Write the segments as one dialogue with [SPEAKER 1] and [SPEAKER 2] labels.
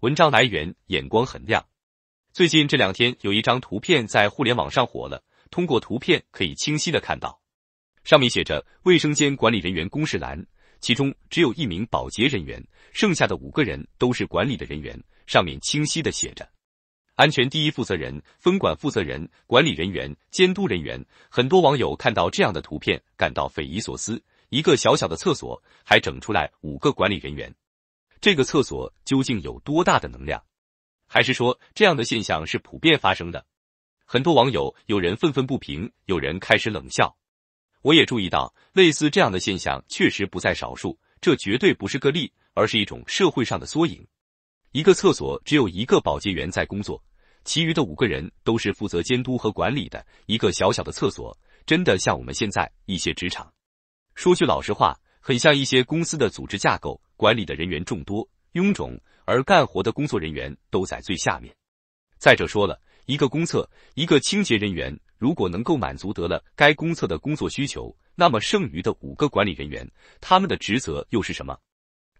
[SPEAKER 1] 文章来源眼光很亮。最近这两天有一张图片在互联网上火了。通过图片可以清晰的看到，上面写着卫生间管理人员公示栏，其中只有一名保洁人员，剩下的五个人都是管理的人员。上面清晰的写着：安全第一负责人、分管负责人、管理人员、监督人员。很多网友看到这样的图片感到匪夷所思，一个小小的厕所还整出来五个管理人员。这个厕所究竟有多大的能量？还是说这样的现象是普遍发生的？很多网友有人愤愤不平，有人开始冷笑。我也注意到类似这样的现象确实不在少数，这绝对不是个例，而是一种社会上的缩影。一个厕所只有一个保洁员在工作，其余的五个人都是负责监督和管理的。一个小小的厕所，真的像我们现在一些职场。说句老实话，很像一些公司的组织架构。管理的人员众多，臃肿，而干活的工作人员都在最下面。再者说了，一个公厕，一个清洁人员，如果能够满足得了该公厕的工作需求，那么剩余的五个管理人员，他们的职责又是什么？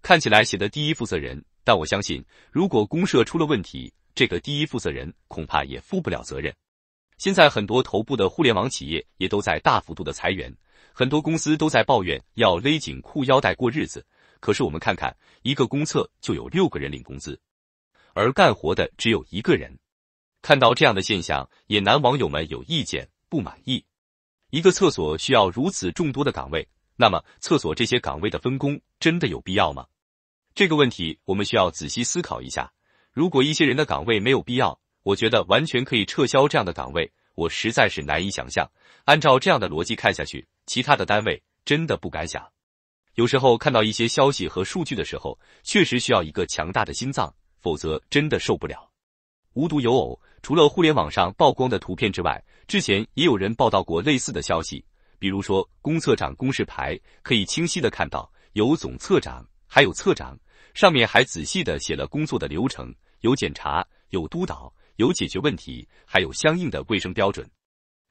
[SPEAKER 1] 看起来写的第一负责人，但我相信，如果公社出了问题，这个第一负责人恐怕也负不了责任。现在很多头部的互联网企业也都在大幅度的裁员，很多公司都在抱怨要勒紧裤腰带过日子。可是我们看看，一个公厕就有六个人领工资，而干活的只有一个人。看到这样的现象，也难网友们有意见，不满意。一个厕所需要如此众多的岗位，那么厕所这些岗位的分工真的有必要吗？这个问题我们需要仔细思考一下。如果一些人的岗位没有必要，我觉得完全可以撤销这样的岗位。我实在是难以想象，按照这样的逻辑看下去，其他的单位真的不敢想。有时候看到一些消息和数据的时候，确实需要一个强大的心脏，否则真的受不了。无独有偶，除了互联网上曝光的图片之外，之前也有人报道过类似的消息。比如说，公厕长公示牌可以清晰的看到有总厕长，还有厕长，上面还仔细的写了工作的流程，有检查，有督导，有解决问题，还有相应的卫生标准。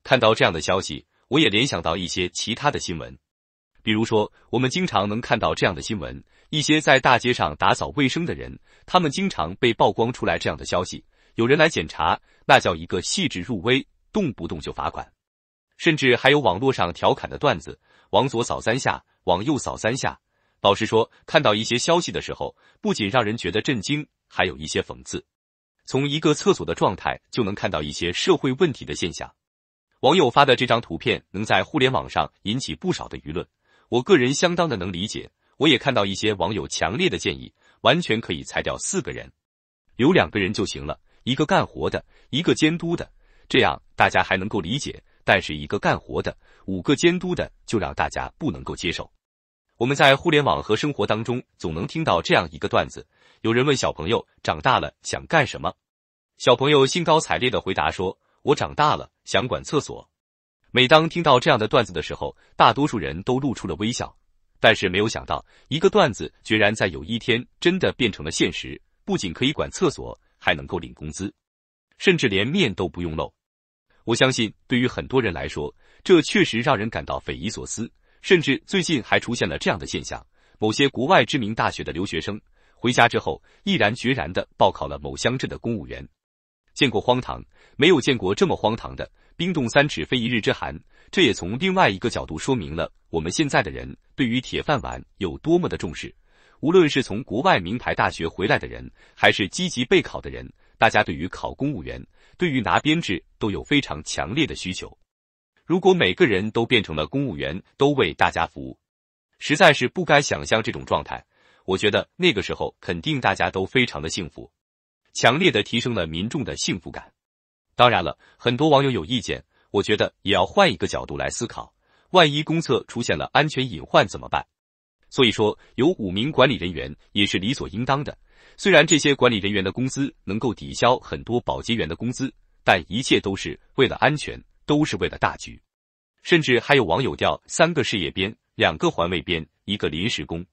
[SPEAKER 1] 看到这样的消息，我也联想到一些其他的新闻。比如说，我们经常能看到这样的新闻：一些在大街上打扫卫生的人，他们经常被曝光出来这样的消息。有人来检查，那叫一个细致入微，动不动就罚款。甚至还有网络上调侃的段子：往左扫三下，往右扫三下。老实说，看到一些消息的时候，不仅让人觉得震惊，还有一些讽刺。从一个厕所的状态就能看到一些社会问题的现象。网友发的这张图片能在互联网上引起不少的舆论。我个人相当的能理解，我也看到一些网友强烈的建议，完全可以裁掉四个人，留两个人就行了，一个干活的，一个监督的，这样大家还能够理解。但是一个干活的，五个监督的，就让大家不能够接受。我们在互联网和生活当中，总能听到这样一个段子：有人问小朋友长大了想干什么，小朋友兴高采烈的回答说：“我长大了想管厕所。”每当听到这样的段子的时候，大多数人都露出了微笑。但是没有想到，一个段子居然在有一天真的变成了现实，不仅可以管厕所，还能够领工资，甚至连面都不用露。我相信，对于很多人来说，这确实让人感到匪夷所思。甚至最近还出现了这样的现象：某些国外知名大学的留学生回家之后，毅然决然的报考了某乡镇的公务员。见过荒唐，没有见过这么荒唐的。冰冻三尺非一日之寒，这也从另外一个角度说明了我们现在的人对于铁饭碗有多么的重视。无论是从国外名牌大学回来的人，还是积极备考的人，大家对于考公务员、对于拿编制都有非常强烈的需求。如果每个人都变成了公务员，都为大家服务，实在是不该想象这种状态。我觉得那个时候肯定大家都非常的幸福。强烈的提升了民众的幸福感，当然了很多网友有意见，我觉得也要换一个角度来思考，万一公厕出现了安全隐患怎么办？所以说有五名管理人员也是理所应当的，虽然这些管理人员的工资能够抵消很多保洁员的工资，但一切都是为了安全，都是为了大局，甚至还有网友调三个事业编，两个环卫编，一个临时工。